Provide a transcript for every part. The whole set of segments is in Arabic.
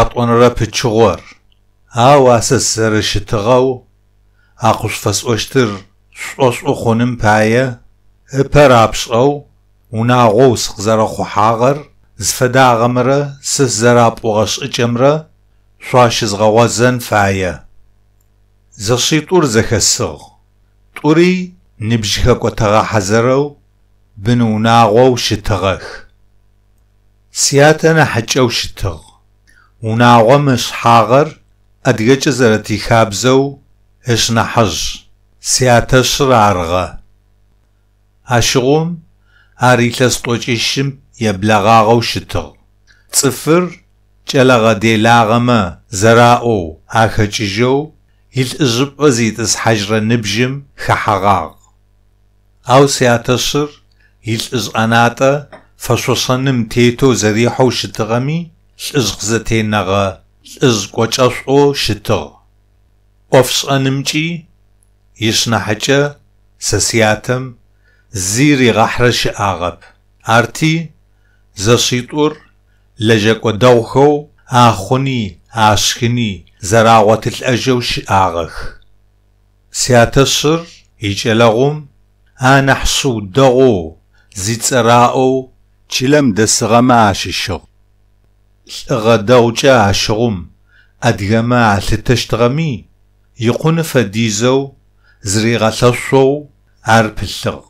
Ятӏонрэ пычыгъор, ау асэ сэрыщытыгъэу акъушъфэсӏощтыр шӏошӏу хъуным пае ыпэр апшӏэу унагъоу сыкъызэрэхъухьагъэр зыфэдагъэмрэ сэ сызэрапӏугъэшӏыкӏэмрэ шъуащызгъэгъуазэн фае. Зэшитӏур зэхэсыгъ. Тӏури ныбжьыхэкӏотэгъэ хьазырэу بنو ناغو شتغخ سياتنا حجو شتغ وناغو مش حاغر أدغج زرتي خابزو إش نحج سياتش رارغة أشغوم أريتلس طوشيشم يبلغاغو شتغ صفر جلغ ديلاغما زراؤو أخججو يلتجب وزيت حجر نبجم خحغاغ أو سياتشر يلئز أناتا فشوصنم تيتو زريحو شتغمي لئز قزتينغا لئز قوچاسو شتغ أوفس أنمجي يشنحجة سسياتم زيري غحرش آغب أرتي زشيطور لجاكو دوخو آخوني آشكني زراوات الأجوش آغخ سياتشر يجلغم آنحسو دغو زي تراؤو چلم دسغ ما ششو لغ دو جا شغم ادغما ستشتغمي يقون فديزو زري غتصو ار بلغ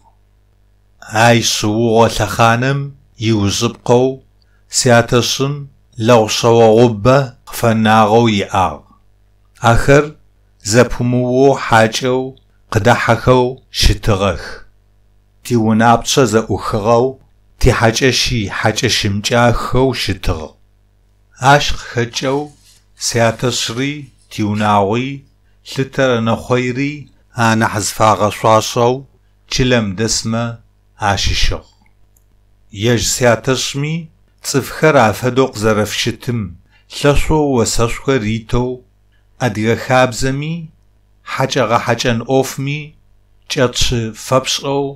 اي سوو غتخانم يوزبقو سياتسن لو سوو غبه فناغو يأغ اخر زبهمو حاجو قدحكو شتغخ тиунапцъэ зэӏухыгъэу тихьакӏэщи хьакӏэщымкӏахэу щытыгъ. Ащ къыхэкӏэу сятэшъри тиунагъуи лъытэр ынэхъоири анахь зыфагъэшъуашъэу чылэм дэсмэ ащыщыгъ. Ежь сятэшъми цӏыфхэр афэдэу къызэрэфщытым лъэшъоу осэшъухэр итэу адыгэ хабзэми хьакӏэгъэхьакӏэн ӏофми кӏэчъы фэпшӏэу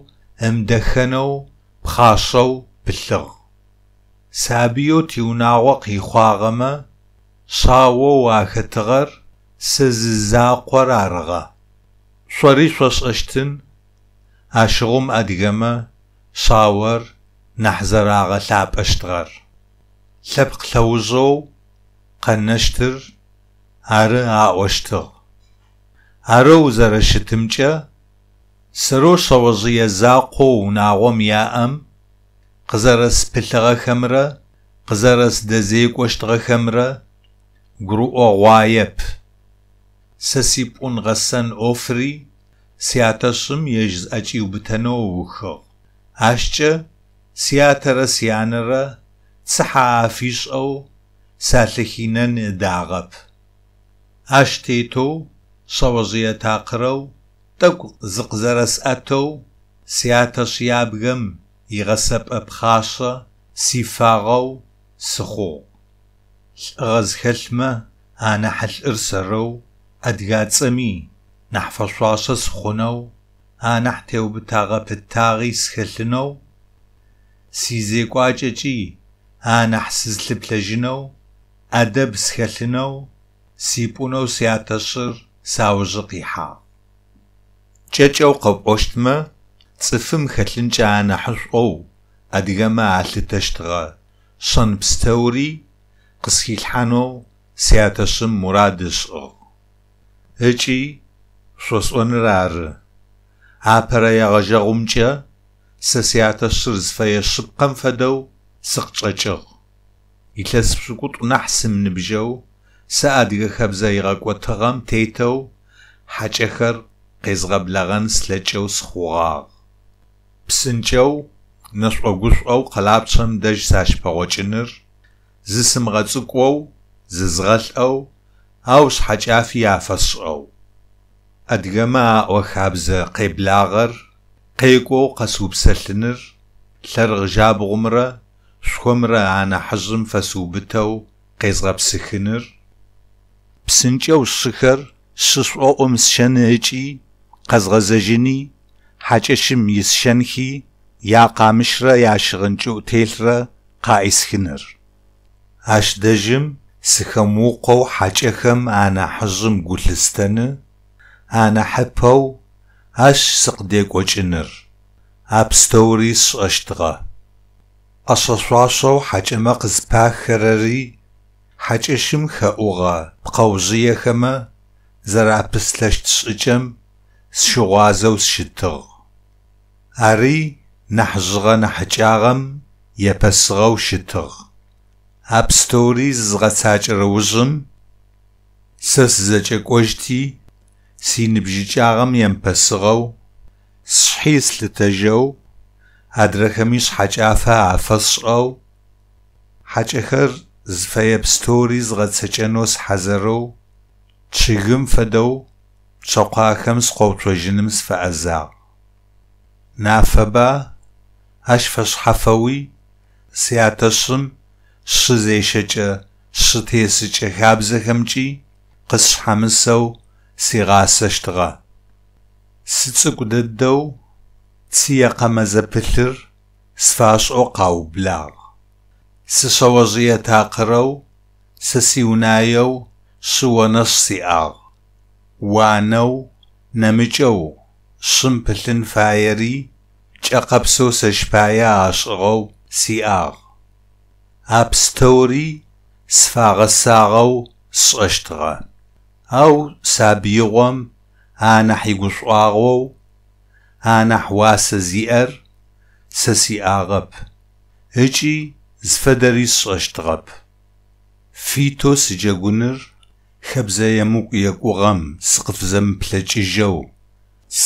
ئەمدەخەنە دخنو بخاشو بلغ سابيو سابیۆ تیوناوە قیخواغەمە واختغر واخەتەغەر سززا قۆرارغە شوەری شوەش ئەشتن ئاشغم ئەدگەمە شاوەر نەحزەراغە لاپەشتغەر لەبق لەوژۆ و قەنەشتر هەرە ئاوەشتغ هەرە و زەرەشتمچە سرۆشەوەژیە زاقۆ و ناوەم یا ئەم قزەرەس پلتەغە خەمرە قزەرەس دەزێ گۆشتغە خەمرە گرۆغوایەپ سەسی پون غەسەن ئۆفری سیاتەشم یەژ ئەچی و بتەنەوە وخۆ هەشچە سیاتەرە سیانەرە سەحافیش ئەو ساتەخینە نێداغەپ ئاشتێ تۆ شەوەژیە تاقرە و تەکو زقزرس أتو و سیاتەشیا يغسب ابخاشا سيفاغو سخو و سخۆ أنا حل إرسرو حەل سمي و ئەدگاچەمی نەحفەشواشە سخونە و ئانەح تێو بتاغە پتاغی سخەلنە و سیزێکواچەکی ئانەح سزل پلەژنە و ئەدەب ساوجقي حاق ჭეჭეო къэпӏощтмэ цӏыфым хэлъын кӏанэхьышӏоу адыгэмэ алъытэщтыгъэ шэн пстэури къысхилъхьанэу сятэщым мурад ышӏыгъ. Ыкӏи шъошӏоныр ары. Апэрэ ягъэжьэгъумкӏэ сэ сятэщыр зыфэе шъыпкъэм фэдэу сыкъычӏэкӏыгъ. Илъэс пшӏыкӏутӏу нахь сымныбжьэу сэ адыгэ хабзэ игъэкӏотыгъэм тетэу хьакӏэхэр قيزغبلغن سلچو سخوغاغ بسنچو قلاب قلابچم دج ساش زي ساشپغوچنر زسمغצוקو ززغلأو هاوش حجافي يافسشعو أدغما وخابز قبلاغر قيقو قسوب سلنر لرغ جاب غمرة شخمرة عنا حجم فسوبتو قزغب سخنر بسنچو الشخر ششعو أمس شنهجي ჴაზღაზეჟინი ჰაჭეშიმ ისშენხი яқамышра яшгъынкӏыу телърэ къаисхыныр. Ащ дэжым сыхэмыкъоу хьакӏэхэм анахьыжъым гулъыстэнэ, анахьыпэу ащ сыкъыдекӏокӏыныр. Апстэури сшӏэщтыгъэ. Ӏэшӏэшъуашъэу хьакӏэмэ къызпахэрэри хьакӏэщым хэӏугъэ пкъэужъыехэмэ зэрапыслъэщт шӏыкӏэм سشوغازو سشتغ أري نحجغ نحجاغم يبسغو شتغ أب ستوري زغساج روجم سس زجك وجتي سين ينبسغو سحيس لتجو أدرخميش حجافة عفصغو حجخر زفايب ستوري زغساج نوس حزرو تشيغم فدو Çakakım skovtrojinimiz feazza. Nafaba aşfaş hafawi siyatasım şizeşeçe şiteseçe habzehemçi qıshamısew siğaseştğa. Sıtsık'u dıddew tsiyakheme zepılhır sfaş'o khaublağ. Сысэожъые такъэрэу, сэ сиунаеу шыонэшъ сиӏагъ. وانو نمجو شمبلن فايري جاقبسو سشبايا عشغو آغ أبستوري سفاغساغو سأشتغى أو سابيغم أنا حيقشواغو أنا حواس زيئر سسي آغب هجي زفدري سأشتغب فيتو سجاقنر хабзаяму якӀугъэм сыкъыфзэм плъэкӀыжьэу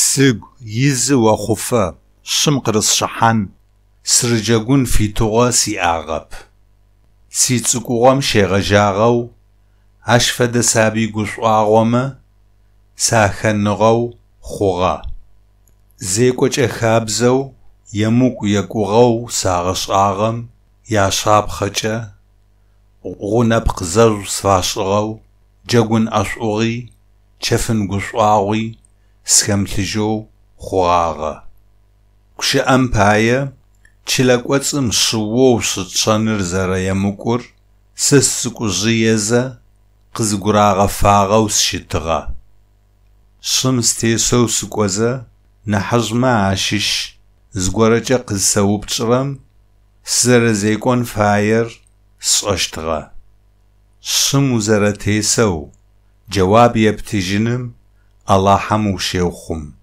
сыгу, изы уахъуфэ щым кърысщыхьэн срыджэгун фитыгъэ сиӀагъэп. Си цӀыкӀугъэм щегъэжагъэу ащ фэдэ саби гушӀуагъуэмэ сахэныгъэу хъугъэ. ЗекӀуэкӀэ хабзэу емыкӀу екӀугъэу сагъэщӀагъэм я щапхъэкӀэ гъунэпкъ зэжу сфащӀыгъэу ጀጉን ኣስዑቂ ቸፍን ጉጿዊ ስከምትዦ ኹዋኸ ኩሽአምፓየ ችለ ቈጽም ስዎው ስጸንር ዘረየምቁር ስስ ቁዝየዘ ኽዝጉራኸፋኸው ስሽትኸ ስም ስቴሰው ስቈዘ ናሐዝማ ኣሽሽ ዝጐረጨ ኽዝሰውብ ጭረም ስዘረዘይቈን ፋየር ስጾሽትኸ شم و سو جواب و جەوابی و خم.